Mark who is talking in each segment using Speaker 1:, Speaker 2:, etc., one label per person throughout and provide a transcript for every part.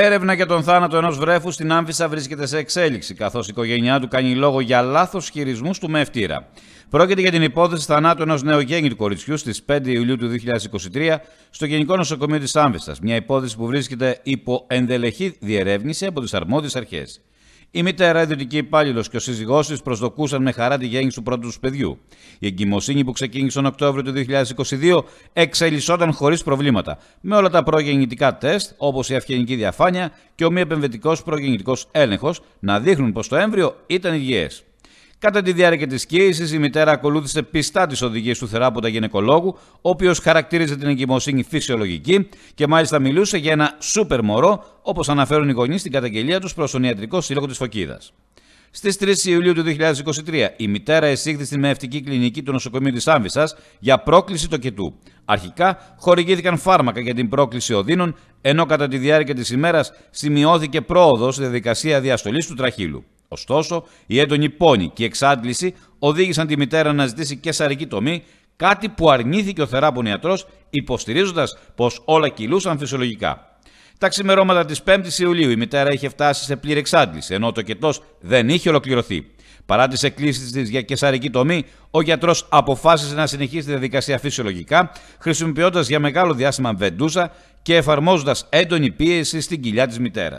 Speaker 1: Έρευνα για τον θάνατο ενός βρέφου στην Άμφισα βρίσκεται σε εξέλιξη, καθώς η οικογένειά του κάνει λόγο για λάθος χειρισμούς του με Πρόκειται για την υπόθεση θανάτου ενός νεογέννητου κοριτσιού στις 5 Ιουλίου του 2023 στο Γενικό Νοσοκομείο της Άμφισα. Μια υπόθεση που βρίσκεται υπό ενδελεχή διερεύνηση από τις αρμόδιες αρχές. Η μητέρα, ιδιωτική υπάλληλος και ο σύζυγός της προσδοκούσαν με χαρά τη γέννηση του πρώτου τους παιδιού. Η εγκυμοσύνη που ξεκίνησε τον Οκτώβριο του 2022 εξελισσόταν χωρίς προβλήματα, με όλα τα προγεννητικά τεστ, όπως η αυγενική διαφάνεια και ο μη επεμβετικός προγεννητικός έλεγχος, να δείχνουν πως το έμβριο ήταν υγιές. Κατά τη διάρκεια της κοίηση, η μητέρα ακολούθησε πιστά τις οδηγίες του θεράποντα γυναικολόγου, ο οποίος χαρακτήριζε την εγκυμοσύνη φυσιολογική και μάλιστα μιλούσε για ένα σούπερ μωρό, όπως αναφέρουν οι γονείς στην καταγγελία τους προς τον Ιατρικό Σύλλογο της Φωκίδας. Στις 3 Ιουλίου του 2023, η μητέρα εισήχθη στην μεευτική κλινική του νοσοκομείου της Άμβησας για πρόκληση τοκετού. Αρχικά χορηγήθηκαν φάρμακα για την πρόκληση οδύνων, ενώ κατά τη διάρκεια της ημέρας σημειώθηκε πρόοδος στη διαδικασία διαστολής του τραχύλου. Ωστόσο, η έντονη πόνη και η εξάντληση οδήγησαν τη μητέρα να ζητήσει και σαρική τομή, κάτι που αρνήθηκε ο θεράπων ιατρός, υποστηρίζοντας πως όλα κυλούσαν φυσιολογικά. Τα ξημερώματα της 5η Ιουλίου η μητέρα είχε φτάσει σε πλήρη εξάντληση, ενώ το κετός δεν είχε ολοκληρωθεί. Παρά τις εκκλήσεις της για κεσαρική τομή, ο γιατρός αποφάσισε να συνεχίσει τη διαδικασία φυσιολογικά, χρησιμοποιώντας για μεγάλο διάστημα βεντούσα και εφαρμόζοντας έντονη πίεση στην κοιλιά της μητέρας.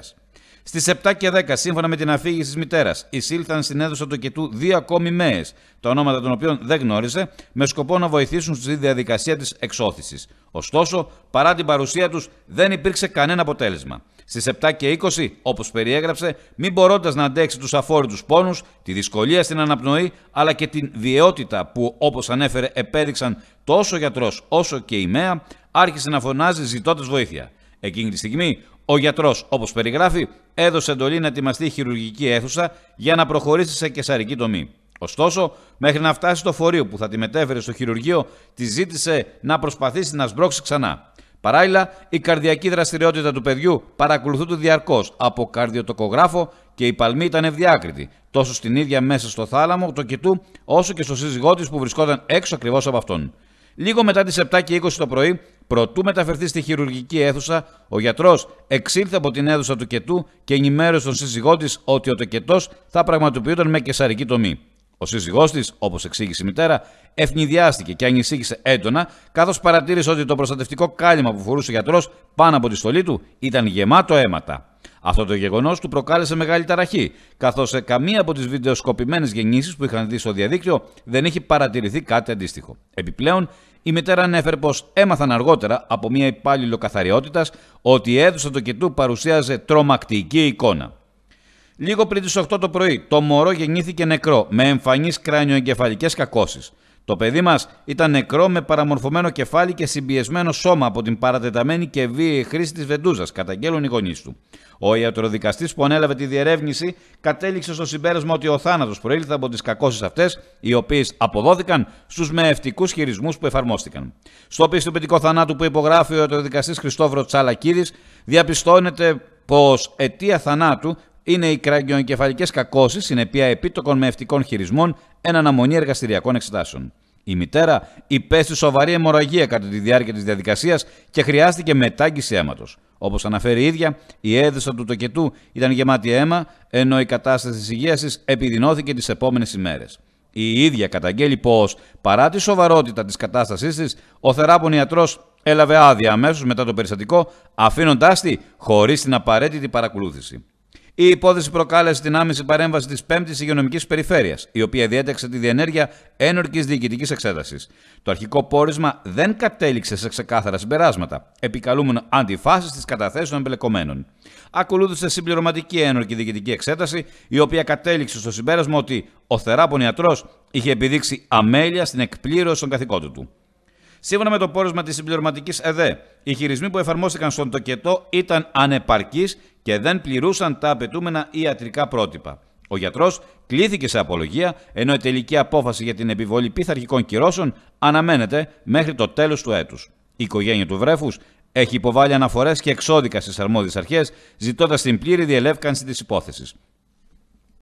Speaker 1: Στι 7 και 10, σύμφωνα με την αφήγηση της μητέρας, εισήλθαν στην αίθουσα του κετού δύο ακόμη μέε, τα ονόματα των οποίων δεν γνώριζε, με σκοπό να βοηθήσουν στη διαδικασία της εξώθησης. Ωστόσο, παρά την παρουσία τους, δεν υπήρξε κανένα αποτέλεσμα. Στις 7 και 20, όπως περιέγραψε, μην μπορώντας να αντέξει τους αφόρητους πόνους, τη δυσκολία στην αναπνοή, αλλά και την βιαιότητα που, όπως ανέφερε, επέδειξαν τόσο ο γιατρός όσο και η ΜΕΑ, άρχισε να φωνάζει ζητώντας βοήθεια. Εκείνη τη στιγμή, ο γιατρός, όπως περιγράφει, έδωσε εντολή να ετοιμαστεί η χειρουργική αίθουσα για να προχωρήσει σε κεσαρική τομή. Ωστόσο, μέχρι να φτάσει στο φορείο που θα τη μετέφερε στο χειρουργείο, τη ζήτησε να προσπαθήσει να σπρώξει ξανά. Παράλληλα, η καρδιακή δραστηριότητα του παιδιού παρακολουθούνται διαρκώς από καρδιοτοκογράφο και η παλμή ήταν ευδιάκριτη, τόσο στην ίδια μέσα στο θάλαμο το κοιτού, όσο και στο σύζυγό της που βρισκόταν έξω ακριβώς από αυτόν. Λίγο μετά τις 7 και 20 το πρωί, Προτού μεταφερθεί στη χειρουργική αίθουσα, ο γιατρός εξήλθε από την αίθουσα του κετού και ενημέρωσε τον σύζυγό της ότι ο τοκετός θα πραγματοποιούνταν με κεσαρική τομή. Ο σύζυγός της, όπως εξήγησε η μητέρα, ευνηδιάστηκε και ανησύχησε έντονα, καθώς παρατήρησε ότι το προστατευτικό κάλυμα που φορούσε ο γιατρός πάνω από τη στολή του ήταν γεμάτο αίματα. Αυτό το γεγονός του προκάλεσε μεγάλη ταραχή, καθώς σε καμία από τις βιντεοσκοπημένες γεννήσεις που είχαν δει στο διαδίκτυο δεν έχει παρατηρηθεί κάτι αντίστοιχο. Επιπλέον, η μητέρα ανέφερε πως έμαθαν αργότερα από μια υπάλληλο καθαριότητας ότι η αίθουσα του κετού παρουσίαζε τρομακτική εικόνα. Λίγο πριν τις 8 το πρωί, το μωρό γεννήθηκε νεκρό με εμφανείς κρανιοεγκεφαλικές κακώσεις. Το παιδί μας ήταν νεκρό με παραμορφωμένο κεφάλι και συμπιεσμένο σώμα από την παρατεταμένη και βίαιη χρήση της βεντούζας, καταγγέλουν οι γονείς του. Ο ιατροδικαστής που ανέλαβε τη διερεύνηση κατέληξε στο συμπέρασμα ότι ο θάνατος προήλθε από τις κακώσεις αυτές, οι οποίες αποδόθηκαν στους μεευτικούς χειρισμούς που εφαρμόστηκαν. Στο πιστοποιητικό θανάτου που υπογράφει ο ιατροδικαστής Χριστόβρος Τσαλακίδης, διαπιστώνεται πως αιτία θανάτου είναι οι κραγιοεγκεφαλικές κακώσεις συνεπία επίτοκων μευτικών χειρισμών εν αναμονή εργαστηριακών εξετάσεων. Η μητέρα υπέστη σοβαρή αιμορραγία κατά τη διάρκεια της διαδικασίας και χρειάστηκε μετάγγιση αίματος. Όπως αναφέρει η ίδια, η έδωσα του τοκετού ήταν γεμάτη αίμα, ενώ η κατάσταση της της επιδεινώθηκε τις επόμενες ημέρες. Η ίδια καταγγέλει πως, παρά τη σοβαρότητα της κατάστασής της, ο θεράπων ιατρός έλαβε άδεια αμέσως μετά το περιστατικό, αφήνοντάς τη χωρίς την απαραίτητη παρακολούθηση. Η υπόθεση προκάλεσε την άμεση παρέμβαση της 5η Υγειονομικής Περιφέρειας, η οποία διέταξε τη διενέργεια ένορκης διοικητικής εξέτασης. Το αρχικό πόρισμα δεν κατέληξε σε ξεκάθαρα συμπεράσματα. Επικαλούμενο αντιφάσεις της καταθέσεων εμπλεκομένων. Ακολούθησε συμπληρωματική ένορκη διοικητική εξέταση, η οποία συμπερασματα επικαλουμενο αντιφασει εκπλήρωση των εμπλεκομενων ακολουθησε συμπληρωματικη ενορκη διοικητικη εξεταση η οποια κατεληξε στο συμπέρασμα ότι ο θεράπων ιατρός είχε επιδείξει αμέλεια στην εκπλήρωση των καθηκόντων του. Σύμφωνα με το πόρισμα της συμπληρωματικής ΕΔΕ, οι χειρισμοί που εφαρμόστηκαν στον τοκετό ήταν ανεπαρκείς και δεν πληρούσαν τα απαιτούμενα ιατρικά πρότυπα. Ο γιατρός κλήθηκε σε απολογία, ενώ η τελική απόφαση για την επιβολή πειθαρχικών κυρώσεων αναμένεται μέχρι το τέλος του έτους. Η οικογένεια του βρέφους έχει υποβάλει αναφορές και εξώδικα στις αρμόδιες αρχές, ζητώντας την πλήρη διελεύκανση της υπόθεσης.